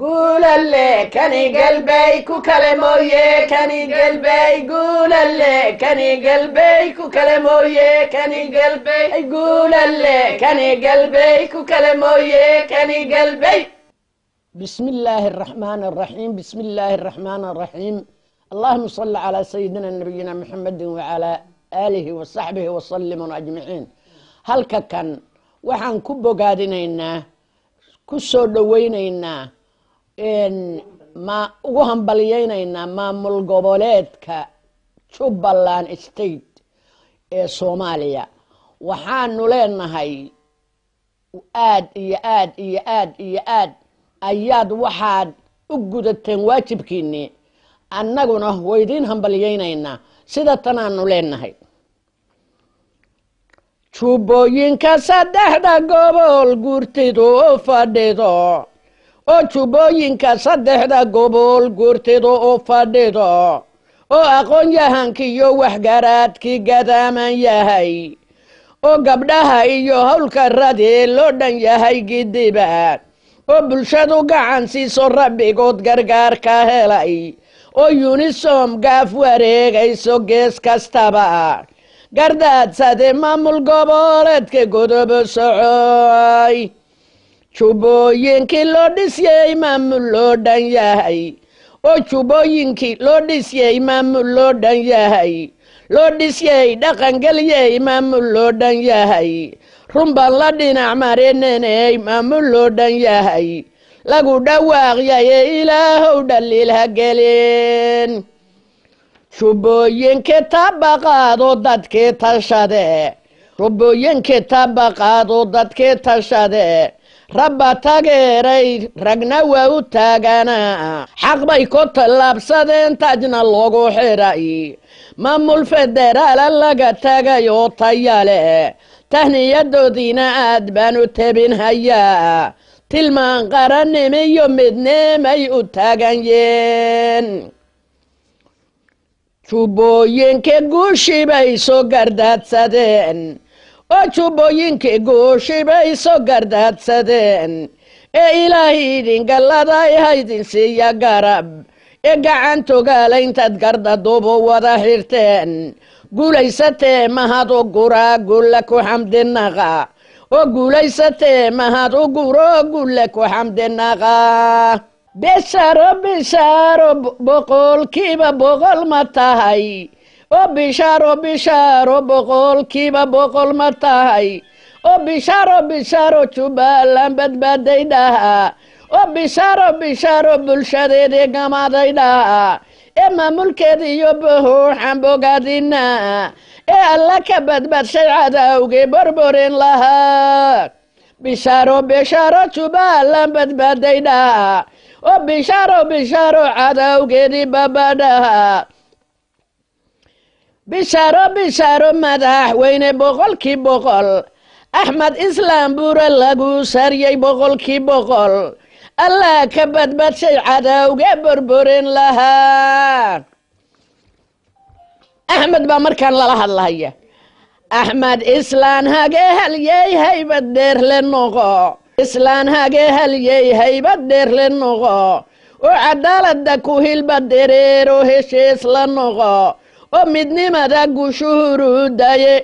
guulalle kani galbey ku kale mooye kani galbey guulalle kani galbey ku kale mooye kani galbey guulalle kani galbey ku kale mooye kani galbey بسم الله الرحمن الرحيم بسم الله الرحمن الرحيم اللهم صل على سيدنا نبينا محمد وعلى آله وصحبه وسلم أجمعين halka kan waxaan ku bogaadinaynaa ku soo dhoweynaynaa ma ugu hambalyaynaynaa maamul goboleedka jubbaland state ee soomaaliya waxaanu leenahay aad iyo aad iyo aad iyo aad ayaad waxaad u gudateen waajibkiinii annaguna waydiin hambalyaynaynaa sida tanaanu leenahay jubbooyinka saddexda gobol guurtidu fadhido oo jubbooyinka saddexda gobol goortida u fadhido oo aqoon-yahankiiyo waxgaraadkii gadaaman yahay oo gabdhaha iyo howlka radee loo dhan yahay gidiba oo bulshadu gacan siiso rabbigood ka helay oo yunisom gaaf wareegayso gees kastaba gardaadsade maamul goboleedka godobo socoy jubbooyinkii loo dhisiyey maamul loo dhan yahay oo jubooyinkii loo dhisiyey maamul loo dhan yahay loo dhisyey dhaqangeliyey maamul loo dhan yahay run baan la dhinac marineney maamul loo dhan yahay lagu dhawaaqyaye ilaahow dhaliilha gelin jubbooyinkii tabaqaado dadkii tashade jubbooyinkii tabaqaado dadkii tashade rabba tageeray ragna waa u taaganaa xaq bay ku tallaabsadeen taajna loogu xiray maamul federaala laga tagay oo tayale tahniyadoodiina aad baan u tebinhayaa tilmaan qarannimiyo midneemay u taaganyeen jubbooyinka guushii soo gardaadsadeen oo jubbooyinka guushibayso gardaadsadeen ee ilaahay idingallada haydin siiya garab ee gacan intaad gardadubu wada xirteen guulaysatee mahad u guraa gulla ku xamdinaqa oo guulaysatee mahad u guro gulla ku xamdinaqa beshaaro beshaaro boqolkiiba boqol ma tahay oo bishaaro bishaaro boqolkiiba boqol ma tahay oo bishaaro bishaaro jubbaland badbaaday oo bishaaro bishaaro bulshadeedii gamaday ee maamulkeeda iyo bahooxan bogaadina ee alla ka badbadshay cadawgay borborin lahaa bishaaro bishaaro jubbaland badbaaday oo bishaaro bishaaro cadawgeedii babadhaha bishaaro bishaaro madaxweyne boqolkii boqol axmed islaam buure lagu sariyey boqolkii boqol allah ka badbadshay cadowga borboren lahaa axmed baa markaan lala hadlaya axmed islaan hage halyey haybad dheerle noqo islaan hage halyey haybad dheerle noqo oo cadaaladda ku hilba dereero heshiis la noqo oo midnimada gushuurudaye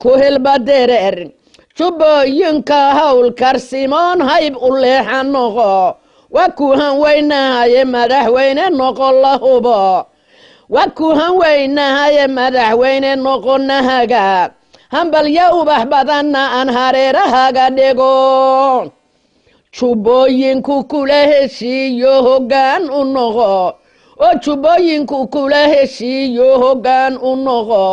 ku hilba dereer jubbooyinka simoon hayb u leexa noqo waa ku hanweynahaye madaxweyne noqon la hubo waa ku hanweynahaye madaxweyne noqonnahaga hambalya ubax badanna aan hareerahaga dhego jubbooyinku kula heshiiyo hoggaan u noqo oo jubbooyinku kula heshiiyo hoggaan u noqo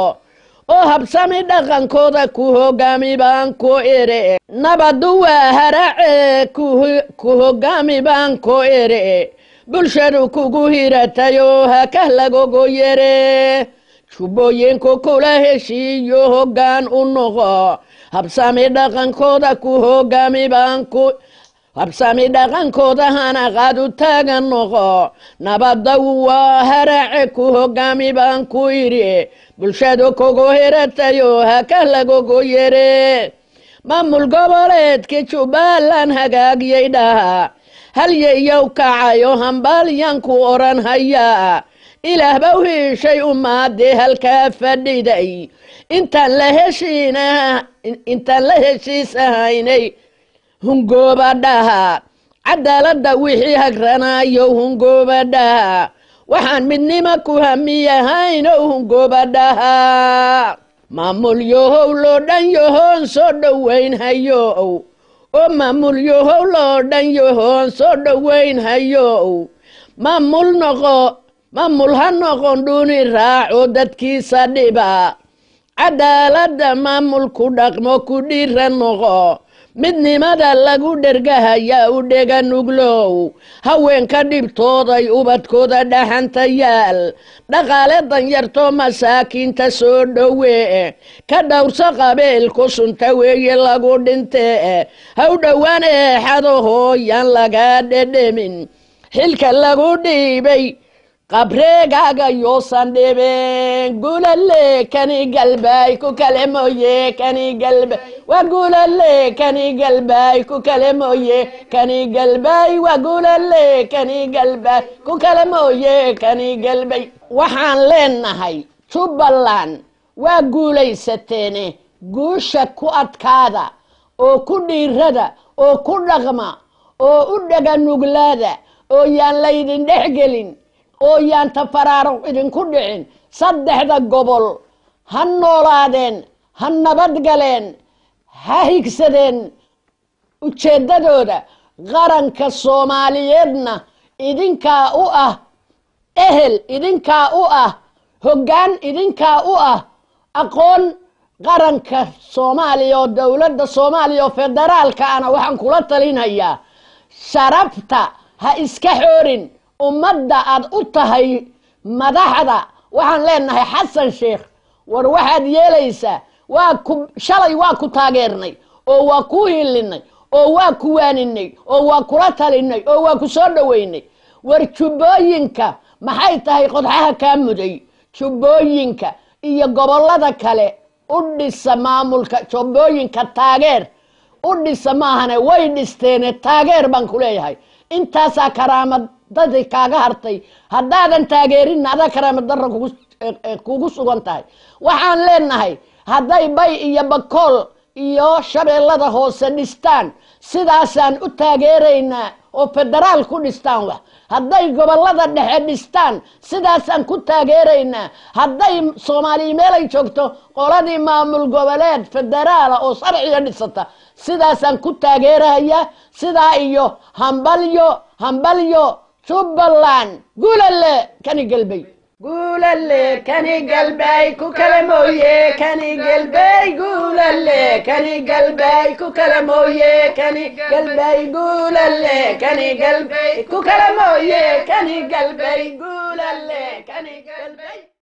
oo habsami dhaqankooda ku hogaami baan ko ere nabadu waa harace ku hogaami baan ko ere bulshadu kugu hiratayo hakah lagogo yere jubbooyinku kula heshiiyo hoggaan u noqo habsami dhaqankooda ku hogaami baan ku habsami dhaqankoodahana qaad u taagan noqo nabadagu waa harace ku hogaami baan ku idhi bulshadu kugu hiratayo haka lagugu yere maamul goboleedkii jubbaland hagaagyay dhaha halyayow kacayo hambaalyanku oran hayaa ilaah bau heshay ummaadii halkaa fadhiday intaan la heshiis ahaynay hungoobadhaha cadaaladda wixii hagranayo hungoobadhaha waxaan midnimo ku hamiyahaynow oh hungoobadhaha maamul yohow loo dhan yohoon soo dhowayn hayow oo oh, maamul yohow loo dhan yohoon soo dhowayn hayow maamul noqo maamul ha noqon dhuni raaco dadkiisa dhiba cadaaladda maamul ku dhaqmo ku dhiira noqo midnimada lagu dhergahayaa u dhegan uglow haweenka dhibtooday ubadkooda dhaxantayaal dhaqaale danyarto masaakiinta soo dhowee ka dhowrso ku sunta weeye lagu dhintee ha dhowaan eexado hooyaan lagaa dhedhemin xilka lagu dhiibay qabreegaagayousan dhibin gulale kani galbay ku kale mooye kani galbay waa gulale kani galbay ku kale mooye kani galbay waa gulale kani galbay ku kale mooye kani galbay waxaan leenahay jubbaland waa guulaysateene guusha ku adkaada oo ku dhiirada oo ku dhaqma oo u dhaga nuglaada oo yaan laydin dhex gelin oo yaanta faraaruq idinku dhicin saddexda gobol ha noolaadeen ha nabad galeen ha higsadeen ujeeddadooda qaranka soomaaliyeedna idinkaa u ah ehel idinkaa u ah hoggaan idinkaa u ah aqoon qaranka soomaaliya oo dowladda soomaaliya oo federaalka ana waxaan kula talinayaa sharafta ha iska xoorin ummadda aad u tahay madaxda waxaan leenahay xasan sheekh war waxaad yeelaysaa waa ku shalay waa ku taageernay oo waa ku hilinay oo waa ku waaninay oo waa kula talinay oo waa ku soo dhoweynay war jubbooyinka maxay tahay qodxaha kaa muday jubbooyinka iyo gobollada kale u dhisa maamulka jubbooyinka taageer u dhisa maahane way dhisteene taageer baan ku leeyahay intaasaa karaamad daday kaaga hartay haddaadan taageerinna ada karaama dara e, e, kugu sugan tahay waxaan leenahay hadday bay iyo bakool iyo shabeellada hoose dhistaan sidaasaan u taageeraynaa oo federaal ku dhistaan wa hadday gobollada dhexe dhistaan sidaasaan ku taageeraynaa hadday soomaaliya meelay joogto qoladii maamul goboleed federaala oo sharciga dhisata sidaasaan ku taageerahayaa sidaa iyo hambalyo hambalyo سب اللان قول اللي كان قلبي قول اللي كان قلبي كوكلموية كان قلبي قول اللي كان قلبي كوكلموية كان قلبي قول اللي كان قلبي كوكلموية كان قلبي قول اللي كان قلبي